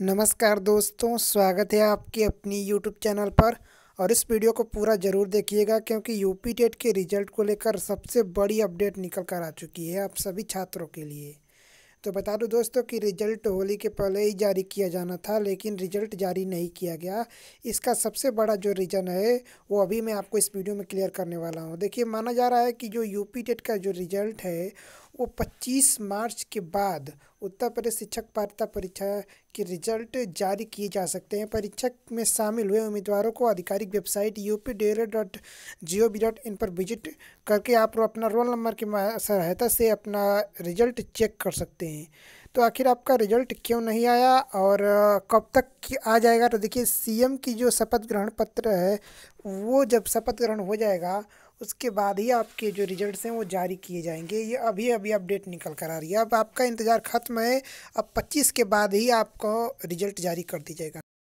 नमस्कार दोस्तों स्वागत है आपके अपनी यूट्यूब चैनल पर और इस वीडियो को पूरा ज़रूर देखिएगा क्योंकि यूपी टेट के रिजल्ट को लेकर सबसे बड़ी अपडेट निकल कर आ चुकी है आप सभी छात्रों के लिए तो बता दूं दोस्तों कि रिजल्ट होली के पहले ही जारी किया जाना था लेकिन रिजल्ट जारी नहीं किया गया इसका सबसे बड़ा जो रीज़न है वो अभी मैं आपको इस वीडियो में क्लियर करने वाला हूँ देखिए माना जा रहा है कि जो यूपी टेट का जो रिजल्ट है वो पच्चीस मार्च के बाद उत्तर प्रदेश शिक्षक पात्रता परीक्षा के रिजल्ट जारी किए जा सकते हैं परीक्षा में शामिल हुए उम्मीदवारों को आधिकारिक website U P dot G O V dot in पर विजिट करके आप अपना रोल नंबर की सहायता से अपना रिजल्ट चेक कर सकते हैं तो आखिर आपका रिजल्ट क्यों नहीं आया और कब तक आ जाएगा तो देखिए सीएम की जो शपथ ग्रहण पत्र है वो जब शपथ ग्रहण हो जाएगा उसके बाद ही आपके जो रिजल्ट्स हैं वो जारी किए जाएंगे ये अभी अभी अपडेट निकल कर आ रही है अब आपका इंतज़ार ख़त्म है अब 25 के बाद ही आपको रिजल्ट जारी कर दी जाएगा